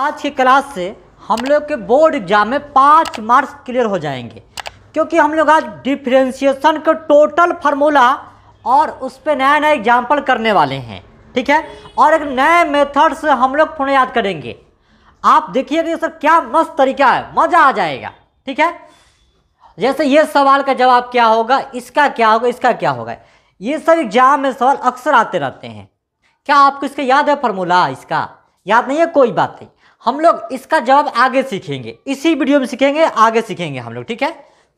आज की क्लास से हम लोग के बोर्ड एग्जाम में पाँच मार्क्स क्लियर हो जाएंगे क्योंकि हम लोग आज डिफ्रेंशिएशन का टोटल फार्मूला और उस पर नया नया एग्जाम्पल करने वाले हैं ठीक है और एक नए मेथड से हम लोग पुनः याद करेंगे आप देखिएगा सर क्या मस्त तरीका है मज़ा आ जाएगा ठीक है जैसे ये सवाल का जवाब क्या होगा इसका क्या होगा इसका क्या होगा ये सब एग्जाम में सवाल अक्सर आते रहते हैं क्या आपको इसका याद है फार्मूला इसका याद नहीं है कोई बात नहीं हम लोग इसका जवाब आगे सीखेंगे इसी वीडियो में सीखेंगे आगे सीखेंगे हम लोग ठीक है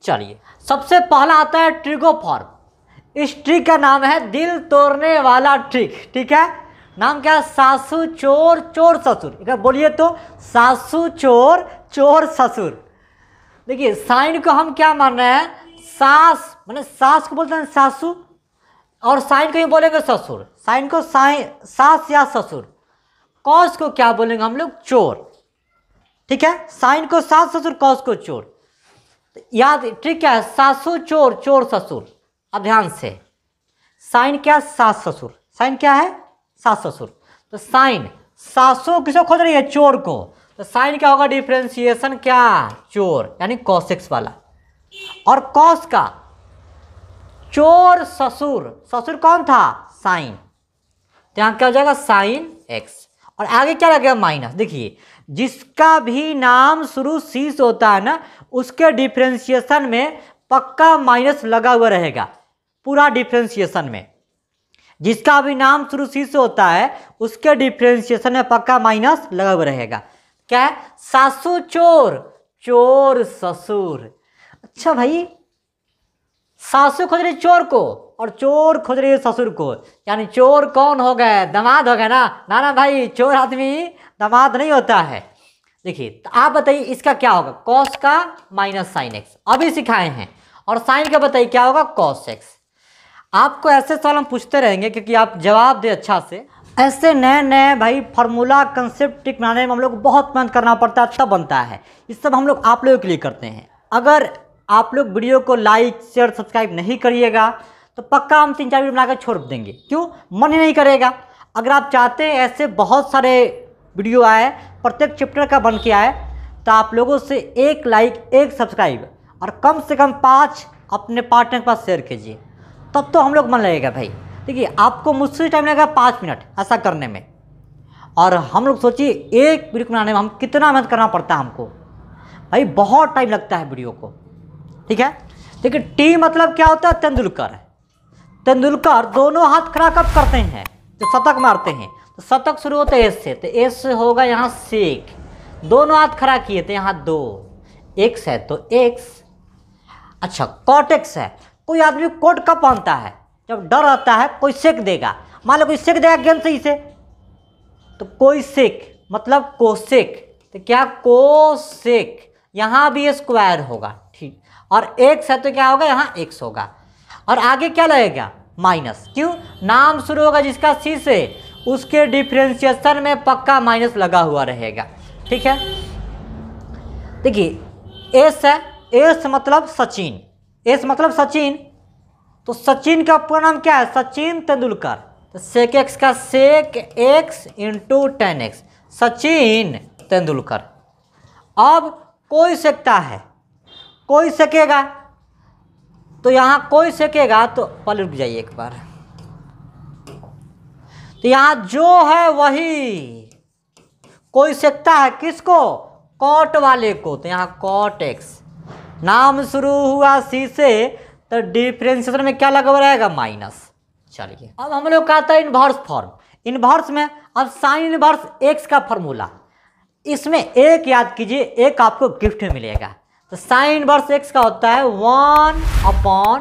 चलिए सबसे पहला आता है ट्रिगोफॉर्म इस ट्रिक का नाम है दिल तोड़ने वाला ट्रिक ठीक है नाम क्या है सासु चोर चोर ससुर बोलिए तो सासु चोर चोर ससुर देखिए साइन को हम क्या मान रहे हैं सास मैंने सास को बोलते हैं सासू और साइन को ही बोलेंगे ससुर साइन को साइन सास या ससुर कॉस को क्या बोलेंगे हम लोग चोर ठीक है साइन को सास ससुर कॉस को चोर याद ठीक क्या है सासु चोर चोर ससुर अब ध्यान से साइन क्या सास ससुर साइन क्या है सास ससुर तो साइन सासों किसको खोज रही है चोर को तो साइन क्या होगा डिफ्रेंसिएशन क्या चोर यानी कॉसिक्स वाला और कॉस का चोर ससुर ससुर कौन था साइन तो क्या हो जाएगा साइन एक्स और आगे क्या लगेगा माइनस देखिए जिसका भी नाम शुरू सी से होता है ना उसके डिफ्रेंसिएशन में पक्का माइनस लगा हुआ रहेगा पूरा डिफ्रेंसिएशन में जिसका भी नाम शुरू सी से होता है उसके डिफ्रेंसिएशन में पक्का माइनस लगा हुआ रहेगा क्या है सासु चोर चोर ससुर अच्छा भाई सासु खोज रहे चोर को और चोर खोज रही है ससुर को यानी चोर कौन हो गए दमाद हो गए ना नाना भाई चोर आदमी दमाद नहीं होता है देखिए तो आप बताइए इसका क्या होगा कॉस का माइनस साइन एक्स अभी सिखाए हैं और साइन का बताइए क्या होगा कॉस एक्स आपको ऐसे सवाल हम पूछते रहेंगे क्योंकि आप जवाब दें अच्छा से ऐसे नए नए भाई फार्मूला कंसेप्ट टिक बनाने में हम लोग बहुत मेहनत करना पड़ता है तब बनता है इस सब हम लोग आप लोगों के लिए करते हैं अगर आप लोग वीडियो को लाइक शेयर सब्सक्राइब नहीं करिएगा तो पक्का हम तीन चार वीडियो बनाकर छोड़ देंगे क्यों मन ही नहीं करेगा अगर आप चाहते हैं ऐसे बहुत सारे वीडियो आए प्रत्येक चैप्टर का बन के आए तो आप लोगों से एक लाइक एक सब्सक्राइब और कम से कम पाँच अपने पार्टनर के पास शेयर कीजिए तब तो हम लोग मन लगेगा भाई देखिए आपको मुझसे टाइम लगेगा पाँच मिनट ऐसा करने में और हम लोग सोचिए एक वीडियो बनाने में हम कितना मेहनत करना पड़ता है हमको भाई बहुत टाइम लगता है वीडियो को ठीक है देखिए टी मतलब क्या होता है तेंदुलकर है तेंदुलकर दोनों हाथ खड़ा कब करते हैं तो शतक मारते हैं तो शतक शुरू होता है एस से तो एस होगा यहाँ सेक दोनों हाथ खड़ा किए थे यहाँ दो एक्स है तो एक्स अच्छा कॉटेक्स है कोई आदमी कोट कब पहनता है जब डर आता है कोई सेक देगा मान लो कोई सेक देगा गेंद से इसे तो कोई सेक मतलब कोसेक तो क्या कोसेक यहाँ भी स्क्वायर होगा ठीक और एक्स है तो क्या होगा यहाँ एक्स होगा और आगे क्या लगेगा माइनस क्यों नाम शुरू होगा जिसका सी से उसके डिफ्रेंसिएशन में पक्का माइनस लगा हुआ रहेगा ठीक है देखिए एस है एस मतलब सचिन एस मतलब सचिन तो सचिन का पूरा नाम क्या है सचिन तेंदुलकर तो सेक एक्स का sec x into tan x Sachin Tendulkar अब कोई सेकता है कोई सेकेगा तो यहाँ कोई सेकेगा तो रुक जाइए एक बार तो यहाँ जो है वही कोई सेकता है किसको कॉट वाले को तो यहाँ कॉट एक्स नाम शुरू हुआ सी से तो डिफ्रेंशिएशन में क्या लगा रहेगा माइनस चलिए अब हम लोग कहते हैं इनवर्स फॉर्म इनवर्स में अब साइन इनवर्स एक्स का फॉर्मूला इसमें एक याद कीजिए एक आपको गिफ्ट मिलेगा तो साइन इनवर्स एक्स का होता है one upon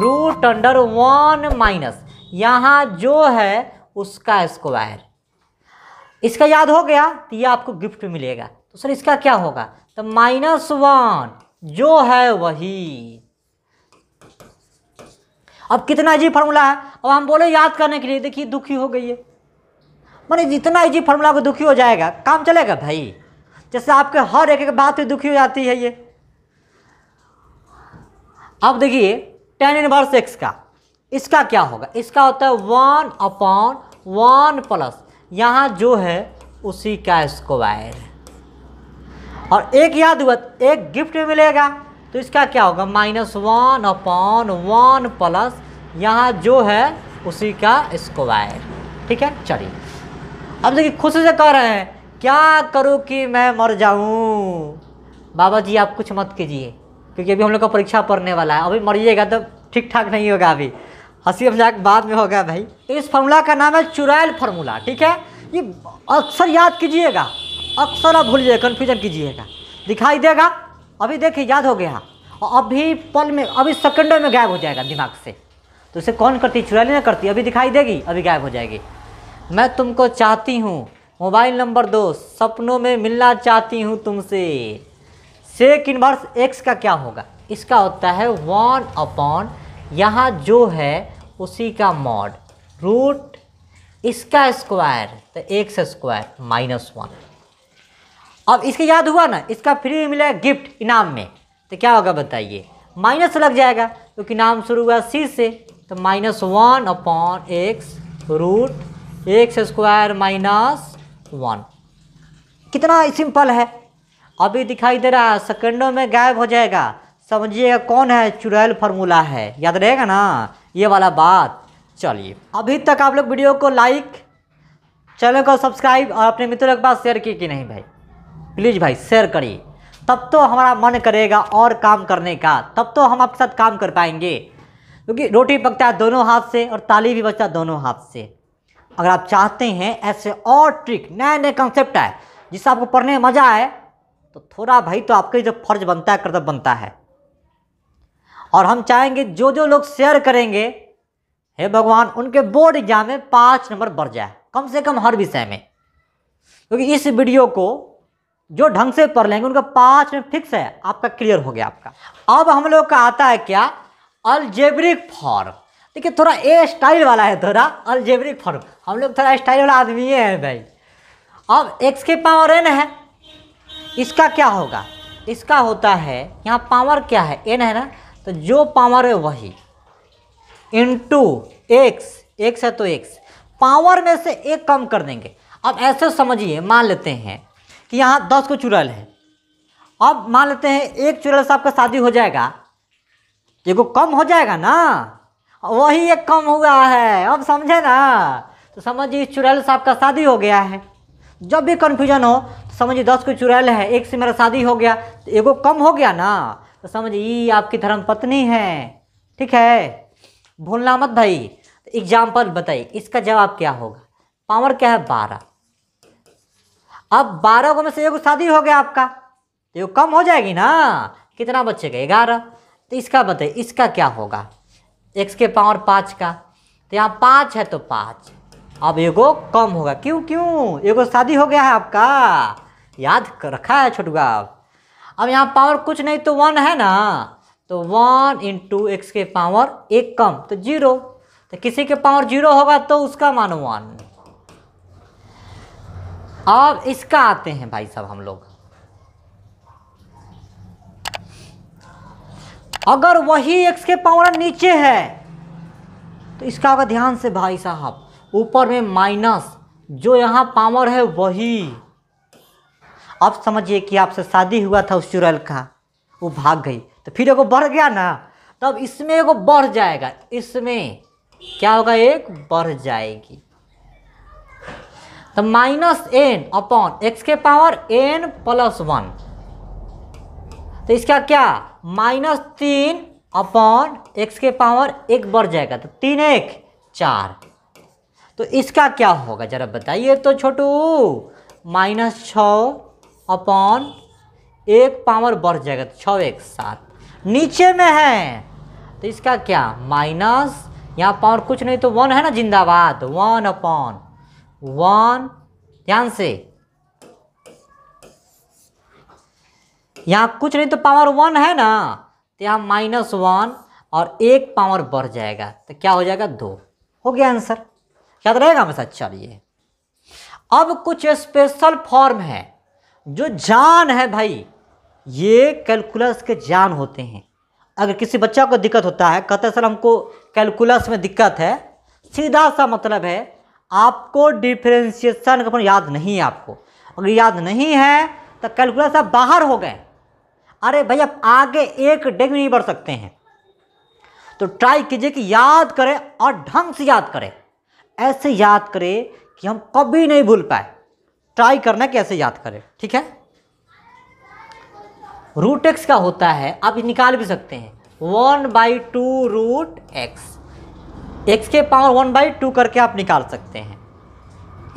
root under one minus यहाँ जो है उसका स्क्वायर इसका याद हो गया तो ये आपको गिफ्ट मिलेगा तो सर इसका क्या होगा तो माइनस वन जो है वही अब कितना इजी फार्मूला है अब हम बोले याद करने के लिए देखिए दुखी हो गई है मैंने जितना इजी फार्मूला को दुखी हो जाएगा काम चलेगा भाई जैसे आपके हर एक एक बात पे दुखी हो जाती है ये अब देखिए टेन इनवर्स एक्स का इसका क्या होगा इसका होता है वन अपॉन वन प्लस यहाँ जो है उसी का स्क्वायर और एक याद हुआ एक गिफ्ट मिलेगा तो इसका क्या होगा minus one upon one plus यहाँ जो है उसी का स्क्वायर ठीक है चलिए अब देखिए खुद से कह रहे हैं क्या करूँ कि मैं मर जाऊँ बाबा जी आप कुछ मत कीजिए क्योंकि अभी हम लोग का परीक्षा पढ़ने वाला है अभी मरिएगा तो ठीक ठाक नहीं होगा अभी हंसी मजाक बाद में होगा भाई तो इस फार्मूला का नाम है चुरायल फार्मूला ठीक है ये अक्सर याद कीजिएगा अक्सर आप भूलिएगा कन्फ्यूजन कीजिएगा दिखाई देगा अभी देखिए याद हो गया और अभी पल में अभी सेकंडों में गायब हो जाएगा दिमाग से तो उसे कौन करती चुड़ैली ना करती अभी दिखाई देगी अभी गायब हो जाएगी मैं तुमको चाहती हूँ मोबाइल नंबर दो सपनों में मिलना चाहती हूँ तुमसे सेक इनवर्स एक्स का क्या होगा इसका होता है वन अपॉन यहाँ जो है उसी का मॉड रूट इसका स्क्वायर तो एक्स स्क्वायर माइनस वन अब इसके याद हुआ ना इसका फ्री मिला गिफ्ट इनाम में तो क्या होगा बताइए माइनस लग जाएगा क्योंकि तो नाम शुरू हुआ सी से तो minus one upon x root x square minus one कितना सिंपल है अभी दिखाई दे रहा है सेकेंडों में गायब हो जाएगा समझिएगा कौन है चुड़ैल फार्मूला है याद रहेगा ना ये वाला बात चलिए अभी तक आप लोग वीडियो को लाइक चैनल को सब्सक्राइब और अपने मित्रों के पास शेयर किए कि नहीं भाई प्लीज़ भाई शेयर करिए तब तो हमारा मन करेगा और काम करने का तब तो हम आपके साथ काम कर पाएंगे क्योंकि रोटी पकता है दोनों हाथ से और ताली भी बचता है दोनों हाथ से अगर आप चाहते हैं ऐसे और ट्रिक नए नए कंसेप्ट आए जिससे आपको पढ़ने में मज़ा आए तो थोड़ा भाई तो आपके जो फर्ज बनता है कर्तव्य बनता है और हम चाहेंगे जो जो लोग शेयर करेंगे हे भगवान उनके बोर्ड एग्जाम में पाँच नंबर बढ़ जाए कम से कम हर विषय में क्योंकि तो इस वीडियो को जो ढंग से पढ़ लेंगे उनका पाँच में फिक्स है आपका क्लियर हो गया आपका अब हम लोग का आता है क्या अलजेब्रिक फॉर्म देखिए थोड़ा ए स्टाइल वाला है थोड़ा अलजेब्रिक फॉर्म हम लोग थोड़ा स्टाइल वाला आदमी है भाई अब एक्स के पावर एन है इसका क्या होगा इसका होता है यहाँ पावर क्या है एन है ना तो जो पावर है वही इंटू एक्स एक्स है तो एक्स पावर में से एक कम कर देंगे अब ऐसे समझिए मान लेते हैं कि यहाँ दस को चुड़ैल है अब मान लेते हैं एक चुड़ैल से आपका शादी हो जाएगा को कम हो जाएगा ना वही एक कम हुआ है अब समझे ना तो समझिए चुड़ैल साहब का शादी हो गया है जब भी कन्फ्यूजन हो समझिए दस को चुराल है एक से मेरा शादी हो गया तो एगो कम हो गया ना तो समझिए ये आपकी धर्म पत्नी है ठीक है भूलना मत भाई एग्जाम्पल बताइए इसका जवाब क्या होगा पावर क्या है बारह अब बारह को में से एक शादी हो गया आपका तो कम हो जाएगी ना कितना बचेगा ग्यारह तो इसका बताइए इसका क्या होगा एक्स के पावर पाँच का तो यहाँ पाँच है तो पाँच अब एगो कम होगा क्यों क्यों एगो शादी हो गया है आपका याद कर रखा है छोटुआ अब यहाँ पावर कुछ नहीं तो वन है ना तो वन इंटू एक्स के पावर एक कम तो जीरो तो किसी के पावर जीरो होगा तो उसका मान वन अब इसका आते हैं भाई साहब हम लोग अगर वही एक्स के पावर नीचे है तो इसका अगर ध्यान से भाई साहब ऊपर में माइनस जो यहाँ पावर है वही अब समझिए कि आपसे शादी हुआ था उस चुड़ैल का वो भाग गई तो फिर एगो बढ़ गया ना तब इसमें एगो बढ़ जाएगा इसमें क्या होगा एक बढ़ जाएगी तो माइनस एन अपॉन एक्स के पावर एन प्लस वन तो इसका क्या माइनस तीन अपॉन एक्स के पावर एक बढ़ जाएगा तो तीन एक चार तो इसका क्या होगा जरा बताइए तो छोटू माइनस छः अपॉन एक पावर बढ़ जाएगा तो छः एक सात नीचे में है तो इसका क्या माइनस यहाँ पावर कुछ नहीं तो वन है ना जिंदाबाद वन अपॉन वन ध्यान से यहाँ कुछ नहीं तो पावर वन है ना तो यहाँ माइनस वन और एक पावर बढ़ जाएगा तो क्या हो जाएगा दो हो गया आंसर याद रहेगा हमेशा चलिए अब कुछ स्पेशल फॉर्म है जो जान है भाई ये कैलकुलस के जान होते हैं अगर किसी बच्चा को दिक्कत होता है कहते सर हमको कैलकुलस में दिक्कत है सीधा सा मतलब है आपको डिफ्रेंशिएशन का याद नहीं है आपको अगर याद नहीं है तो कैलकुलस आप बाहर हो गए अरे भाई आप आगे एक डेग नहीं बढ़ सकते हैं तो ट्राई कीजिए कि याद करें और ढंग से याद करें ऐसे याद करें कि हम कभी नहीं भूल पाए ट्राई करना कैसे याद करें ठीक है रूट एक्स का होता है आप निकाल भी सकते हैं one by two root x x के पावर वन बाई टू करके आप निकाल सकते हैं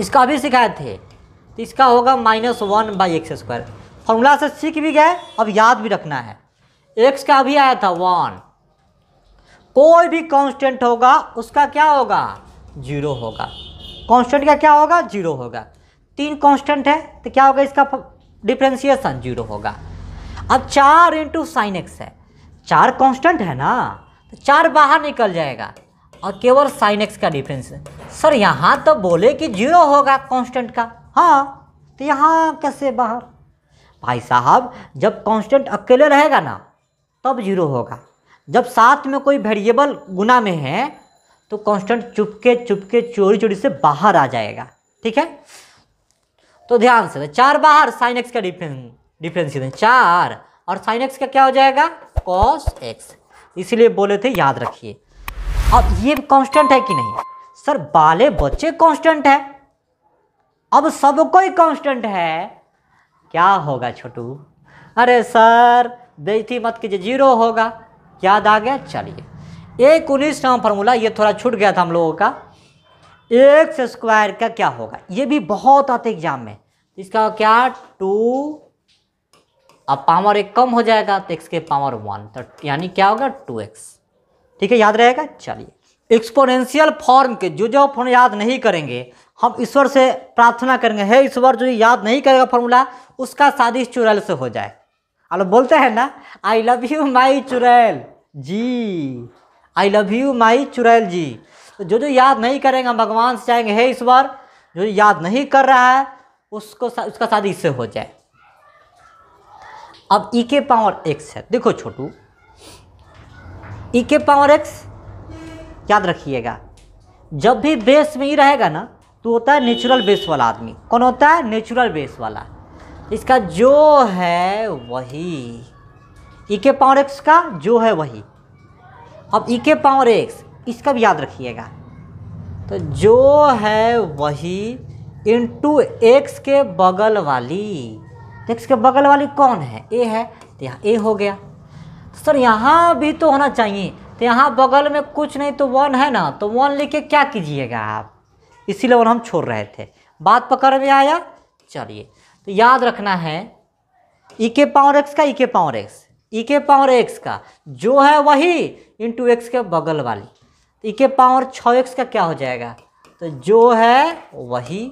इसका अभी सिखाए थे तो इसका होगा minus one by x square formula से सीख भी गए अब याद भी रखना है एक्स का अभी आया था वन कोई भी कांस्टेंट होगा उसका क्या होगा जीरो होगा कांस्टेंट का क्या होगा जीरो होगा तीन कांस्टेंट है तो क्या होगा इसका डिफ्रेंसिएशन जीरो होगा अब चार इंटू साइन एक्स है चार कांस्टेंट है ना तो चार बाहर निकल जाएगा और केवल साइन एक्स का डिफरेंस है सर यहाँ तो बोले कि जीरो होगा कांस्टेंट का हाँ तो यहाँ कैसे बाहर भाई साहब जब कांस्टेंट अकेले रहेगा ना तब जीरो होगा जब साथ में कोई वेरिएबल गुना में है तो कांस्टेंट चुपके चुपके चोरी चोरी से बाहर आ जाएगा ठीक है तो ध्यान से चार बाहर साइन एक्स का डिफरेंस डिफरेंस चार और साइन एक्स का क्या हो जाएगा कॉस एक्स इसीलिए बोले थे याद रखिए अब ये कांस्टेंट है कि नहीं सर बाले बच्चे कांस्टेंट है अब सबको ही कांस्टेंट है क्या होगा छोटू अरे सर बेजती मत कीजिए जीरो होगा याद आ गया चलिए एक उन्नीस नाम फार्मूला ये थोड़ा छूट गया था हम लोगों का एक्स स्क्वायर का क्या होगा ये भी बहुत आते एग्जाम में इसका क्या टू अब पावर एक कम हो जाएगा तो एक्स के पावर वन तो यानी क्या होगा टू एक्स ठीक है याद रहेगा चलिए एक्सपोनेंशियल फॉर्म के जो जो फॉर्म याद नहीं करेंगे हम ईश्वर से प्रार्थना करेंगे हे ईश्वर जो याद नहीं करेगा फॉर्मूला उसका शादी चुरैल से हो जाए और बोलते हैं ना आई लव यू माई चुरैल जी आई लव यू माई चुरैल जी तो जो जो याद नहीं करेंगे हम भगवान से चाहेंगे हे ईश्वर जो याद नहीं कर रहा है उसको उसका शादी इससे हो जाए अब ई e के पावर एक्स है देखो छोटू ई e के पावर एक्स याद रखिएगा जब भी बेस में ही e रहेगा ना तो होता है नेचुरल बेस वाला आदमी कौन होता है नेचुरल बेस वाला इसका जो है वही ई के पावर एक्स का जो है वही अब ई के पावर एक्स इसका भी याद रखिएगा तो जो है वही इंटू एक्स के बगल वाली एक्स तो के बगल वाली कौन है ए है तो यहाँ ए हो गया तो सर यहाँ भी तो होना चाहिए तो यहाँ बगल में कुछ नहीं तो वन है ना तो वन लेके क्या कीजिएगा आप इसीलिए वन हम छोड़ रहे थे बात पकड़ में आया चलिए तो याद रखना है ई e के पावर एक्स का ई e के पावर एक्स ई के पावर एक्स का जो है वही इंटू एक्स के बगल वाली ई e के पावर छः एक्स का क्या हो जाएगा तो जो है वही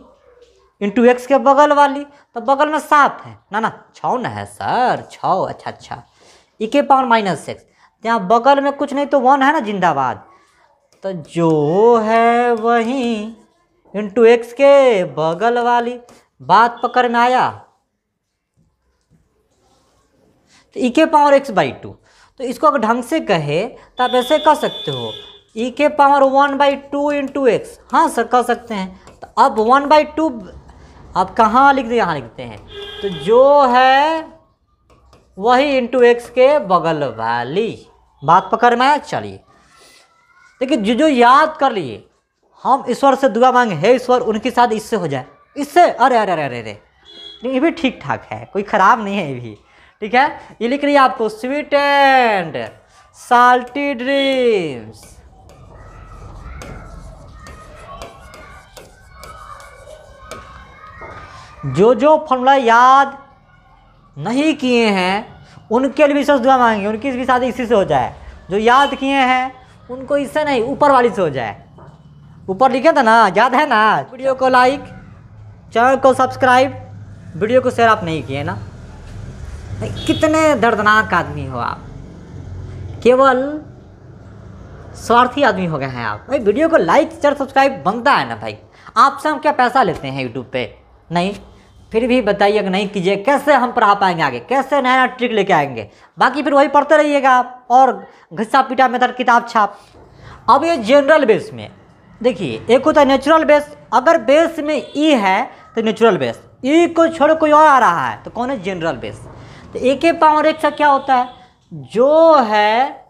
इंटू एक्स के बगल वाली तो बगल में सात है ना ना छः न है सर छ अच्छा अच्छा ई के पावर माइनस एक्स तो यहाँ बगल में कुछ नहीं तो वन है ना जिंदाबाद तो जो है वही इंटू एक्स के बगल वाली बात पकड़ में आया तो ई के पावर एक्स बाई टू तो इसको अगर ढंग से कहे तो आप ऐसे कह सकते हो ई के power one by two into x हाँ सर कह सकते हैं तो अब वन बाई टू आप कहाँ लिख दें यहाँ लिखते हैं तो जो है वही इंटू एक्स के बगल वाली बात पकड़ में चलिए देखिए जो जो याद कर लिए हम ईश्वर से दुआ मांगे हे ईश्वर उनके साथ इससे हो जाए इससे अरे अरे अरे अरे अरे ये भी ठीक ठाक है कोई ख़राब नहीं है ये भी ठीक है ये लिख रही है आपको स्वीट एंड साल्टी ड्रीम्स जो जो फॉर्मूला याद नहीं किए हैं उनके लिए विशेष दुआ मांगेंगे उनकी भी शादी इसी से हो जाए जो याद किए हैं उनको इससे नहीं ऊपर वाली से हो जाए ऊपर लिखे था ना याद है ना वीडियो को लाइक चैनल को सब्सक्राइब वीडियो को शेयर आप नहीं किए ना कितने दर्दनाक आदमी हो आप केवल स्वार्थी आदमी हो गए हैं आप भाई वीडियो को लाइक चैनल सब्सक्राइब बनता है ना भाई आपसे हम क्या पैसा लेते हैं यूट्यूब पे नहीं फिर भी बताइए कि नहीं कीजिए कैसे हम पढ़ा पाएंगे आगे कैसे नया नया ट्रिक लेके आएंगे बाकी फिर वही पढ़ते रहिएगा आप और घिस्सा पीटा मेथड किताब छाप अब ये जनरल बेस में देखिए एक होता है नेचुरल बेस अगर बेस में ई e है तो नेचुरल बेस ई को छोड़ कोई और आ रहा है तो कौन है जनरल बेस तो एक ए पावर एक सा क्या होता है जो है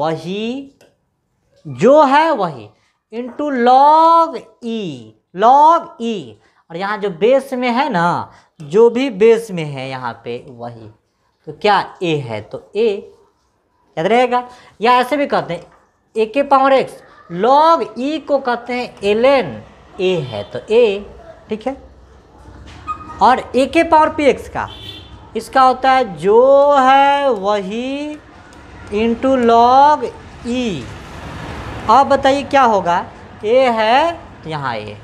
वही जो है वही into log e log e और यहाँ जो बेस में है ना जो भी बेस में है यहाँ पे वही तो क्या ए है तो ए याद रहेगा या ऐसे भी कहते हैं ए के पावर एक्स लॉग ई को कहते हैं एलेन ए है तो ए ठीक है और ए के पावर पी एक्स का इसका होता है जो है वही इंटू लॉग ई अब बताइए क्या होगा ए है यहाँ ए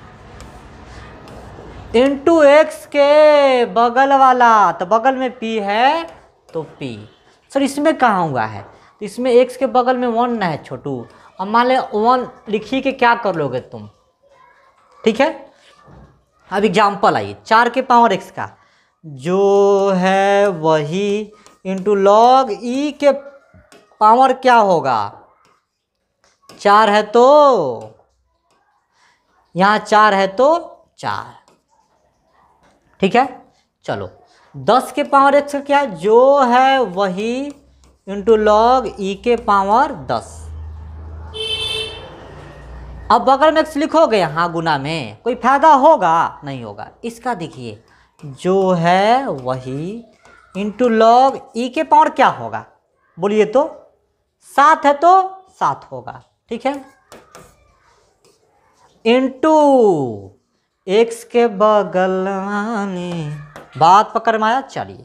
इंटू एक्स के बगल वाला तो बगल में पी है तो पी सर इसमें कहाँ हुआ है तो इसमें एक्स के बगल में वन ना है छोटू अब मान लें वन लिखी के क्या कर लोगे तुम ठीक है अब एग्जाम्पल आइए चार के पावर एक्स का जो है वही इंटू लॉग ई के पावर क्या होगा चार है तो यहाँ चार है तो चार ठीक है चलो दस के पावर एक्स क्या है जो है वही इंटू लॉग ई के पावर दस अब बगल में एक्स लिखोगे यहाँ गुना में कोई फायदा होगा नहीं होगा इसका देखिए जो है वही इंटू लॉग ई के पावर क्या होगा बोलिए तो सात है तो सात होगा ठीक है इंटू एक्स के बगल में बात पकड़ में आया चलिए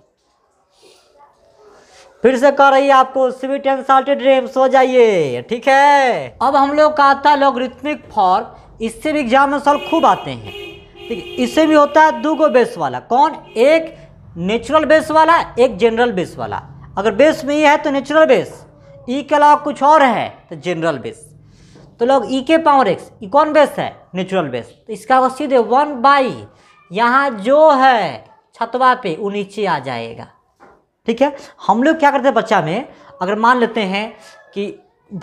फिर से कह रही है आपको स्वीट एंड साल्टेड रेम्स हो जाइए ठीक है अब हम लोग का आता है लॉगरिथमिक फॉर्म इससे भी एग्जाम में सॉल्व खूब आते हैं ठीक है इससे भी होता है दो गो बेस वाला कौन एक नेचुरल बेस वाला एक जनरल बेस वाला अगर बेस में ये है तो नेचुरल बेस ई के अलावा कुछ और है तो जनरल बेस तो लोग ई e के पावर एक्स ई कौन बेस है नेचुरल बेस तो इसका वो सीधे वन बाई यहाँ जो है छतवा पे वो नीचे आ जाएगा ठीक है हम लोग क्या करते हैं बच्चा में अगर मान लेते हैं कि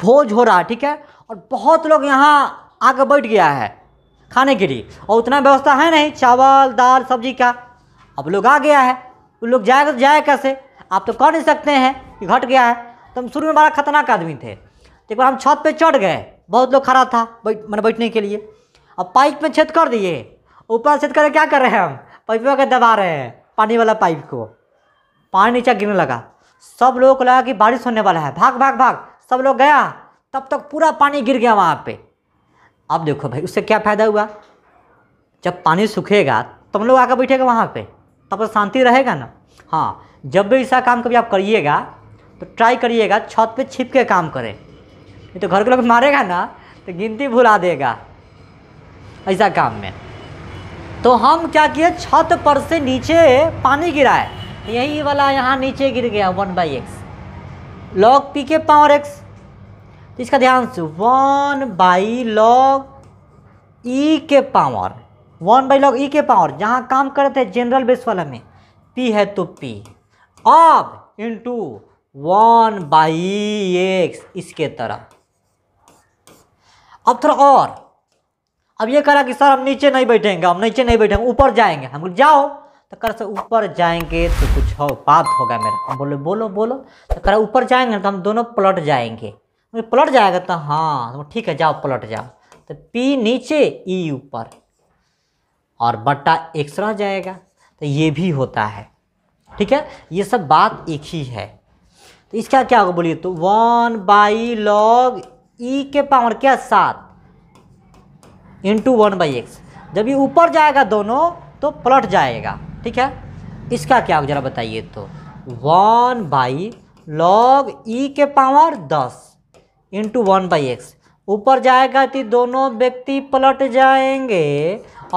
भोज हो रहा ठीक है और बहुत लोग यहाँ आकर बैठ गया है खाने के लिए और उतना व्यवस्था है नहीं चावल दाल सब्जी का अब लोग आ गया है वो लोग जाएगा तो जाए कैसे आप तो कर नहीं सकते हैं कि घट गया है तो हम शुरू में बड़ा खतरनाक आदमी थे एक बार हम छत पे चढ़ गए बहुत लोग खड़ा था बैठ मैंने बैठने के लिए अब पाइप में छेद कर दिए ऊपर छेद कर क्या कर रहे हैं हम पाइप में दबा रहे हैं पानी वाला पाइप को पानी नीचे गिरने लगा सब लोगों को लगा कि बारिश होने वाला है भाग भाग भाग सब लोग गया तब तक पूरा पानी गिर गया वहाँ पे अब देखो भाई उससे क्या फ़ायदा हुआ जब पानी सूखेगा तुम लोग आकर बैठेगा वहाँ पे तब तो शांति रहेगा ना हाँ जब भी ऐसा काम कभी आप करिएगा तो ट्राई करिएगा छत पे छिप के काम करें नहीं तो घर के लोग मारेगा ना तो गिनती भुला देगा ऐसा काम में तो हम क्या किए छत पर से नीचे पानी गिराए यही वाला यहाँ नीचे गिर गया one by x log p के पावर एक्स इसका ध्यान से वन बाई लॉग ई के power one by log e के पावर जहाँ काम करते थे जनरल बेस वाला में पी है तो पी अब इंटू वन बाई एक्स इसके तरह अब थोड़ा और अब ये कह रहा कि सर हम नीचे नहीं बैठेंगे हम नीचे नहीं बैठेंगे ऊपर जाएंगे हम जाओ तो कर सर ऊपर जाएंगे तो कुछ हो बात होगा मेरा हम बोले बोलो बोलो तो कर ऊपर जाएंगे तो हम दोनों पलट जाएंगे पलट जाएगा तो हाँ तो ठीक है जाओ पलट जाओ तो पी नीचे ई e ऊपर और बट्टा एक्स रह जाएगा तो ये भी होता है ठीक है ये सब बात एक ही है तो इसका क्या होगा बोलिए तो one by log e e के पावर क्या सात इंटू वन बाई एक्स जब ये ऊपर जाएगा दोनों तो पलट जाएगा ठीक है इसका क्या जरा बताइए तो वन बाई लॉग ई के पावर दस इंटू वन बाई एक्स ऊपर जाएगा तो दोनों व्यक्ति पलट जाएंगे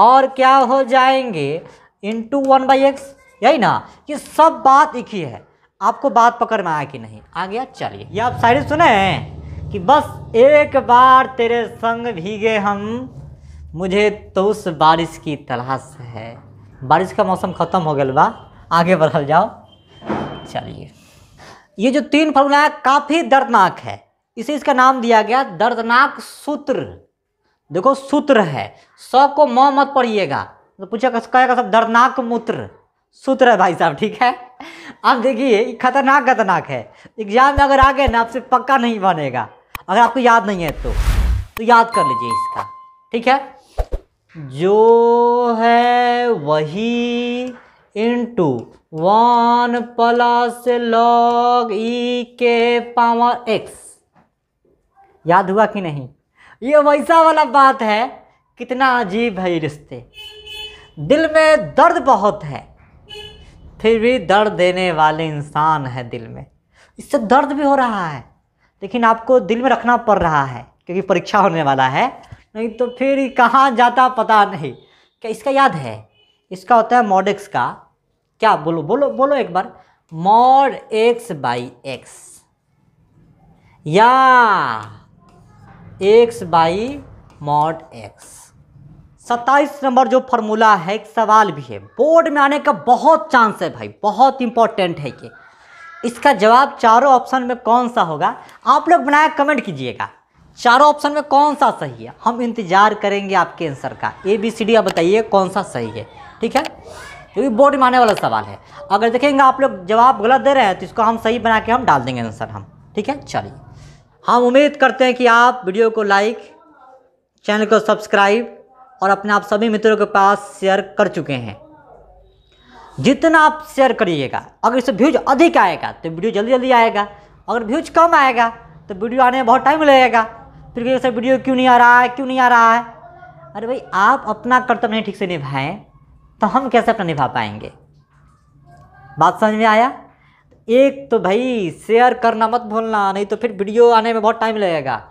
और क्या हो जाएंगे इंटू वन बाई एक्स यही ना ये सब बात एक ही है आपको बात पकड़ में आया कि नहीं आ गया चलिए ये आप साइड सुने हैं कि बस एक बार तेरे संग भीगे हम मुझे तो उस बारिश की तलाश है बारिश का मौसम ख़त्म हो गया बा आगे बढ़ल जाओ चलिए ये जो तीन फॉर्मूला है काफ़ी दर्दनाक है इसे इसका नाम दिया गया दर्दनाक सूत्र देखो सूत्र है सबको म मत पढ़िएगा तो पूछा कहेगा सब दर्दनाक मूत्र सूत्र है भाई साहब ठीक है आप देखिए खतरनाक खतरनाक है एग्जाम में अगर आ गए ना आपसे पक्का नहीं बनेगा अगर आपको याद नहीं है तो तो याद कर लीजिए इसका ठीक है जो है वही into one plus log e के पावर एक्स याद हुआ कि नहीं ये वैसा वाला बात है कितना अजीब है ये रिश्ते दिल में दर्द बहुत है फिर भी दर्द देने वाले इंसान है दिल में इससे दर्द भी हो रहा है लेकिन आपको दिल में रखना पड़ रहा है क्योंकि परीक्षा होने वाला है नहीं तो फिर कहाँ जाता पता नहीं क्या इसका याद है इसका होता है मॉड एक्स का क्या बोलो बोलो बोलो एक बार मॉड एक्स बाई एक्स या एक्स बाई मॉड एक्स सत्ताईस नंबर जो फॉर्मूला है एक सवाल भी है बोर्ड में आने का बहुत चांस है भाई बहुत इंपॉर्टेंट है ये इसका जवाब चारों ऑप्शन में कौन सा होगा आप लोग बनाया कमेंट कीजिएगा चारों ऑप्शन में कौन सा सही है हम इंतजार करेंगे आपके आंसर का ए बी सी डी आप बताइए कौन सा सही है ठीक है क्योंकि बोर्ड में आने वाला सवाल है अगर देखेंगे आप लोग जवाब गलत दे रहे हैं तो इसको हम सही बना के हम डाल देंगे आंसर हम ठीक है चलिए हम उम्मीद करते हैं कि आप वीडियो को लाइक चैनल को सब्सक्राइब और अपने आप सभी मित्रों के पास शेयर कर चुके हैं जितना आप शेयर करिएगा अगर इससे व्यूज अधिक आएगा तो वीडियो जल्दी जल्दी आएगा अगर व्यूज कम आएगा तो वीडियो आने में बहुत टाइम लगेगा फिर कहिए सर वीडियो क्यों नहीं आ रहा है क्यों नहीं आ रहा है अरे भाई आप अपना कर्तव्य नहीं ठीक से निभाएं तो हम कैसे अपना निभा पाएंगे बात समझ में आया एक तो भाई शेयर करना मत भूलना नहीं तो फिर वीडियो आने में बहुत टाइम लगेगा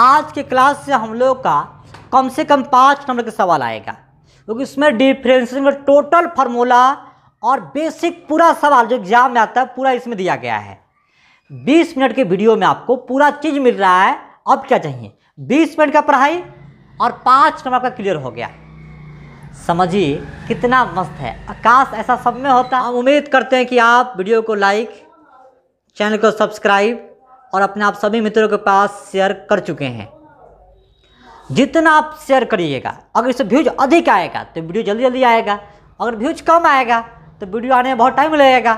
आज के क्लास से हम लोग का कम से कम पाँच नंबर का सवाल आएगा क्योंकि इसमें डिफ्रेंसिएशन में टोटल फार्मूला और बेसिक पूरा सवाल जो एग्जाम में आता है पूरा इसमें दिया गया है 20 मिनट के वीडियो में आपको पूरा चीज़ मिल रहा है अब क्या चाहिए 20 मिनट का पढ़ाई और पाँच नंबर का क्लियर हो गया समझिए कितना मस्त है आकाश ऐसा सब में होता है हम उम्मीद करते हैं कि आप वीडियो को लाइक चैनल को सब्सक्राइब और अपने आप सभी मित्रों के पास शेयर कर चुके हैं जितना आप शेयर करिएगा अगर इससे व्यूज अधिक आएगा तो वीडियो जल्दी जल्दी आएगा अगर व्यूज कम आएगा तो वीडियो आने में बहुत टाइम लगेगा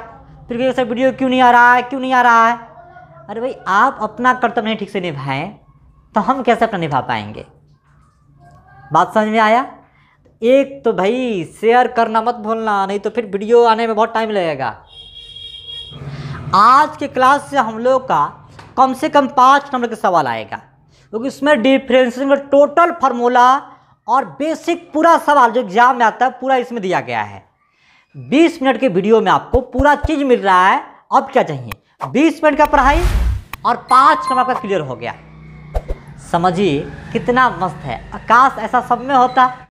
फिर कहिए सर वीडियो क्यों नहीं आ रहा है क्यों नहीं आ रहा है अरे भाई आप अपना कर्तव्य नहीं ठीक से निभाएं तो हम कैसे अपना निभा पाएंगे बात समझ में आया एक तो भाई शेयर करना मत भूलना नहीं तो फिर वीडियो आने में बहुत टाइम लगेगा आज के क्लास से हम लोग का कम से कम पाँच नंबर का सवाल आएगा क्योंकि इसमें डिफ्रेंस का टोटल फार्मूला और बेसिक पूरा सवाल जो एग्जाम में आता है पूरा इसमें दिया गया है 20 मिनट के वीडियो में आपको पूरा चीज़ मिल रहा है अब क्या चाहिए 20 मिनट का पढ़ाई और पाँच नंबर का क्लियर हो गया समझिए कितना मस्त है आकाश ऐसा सब में होता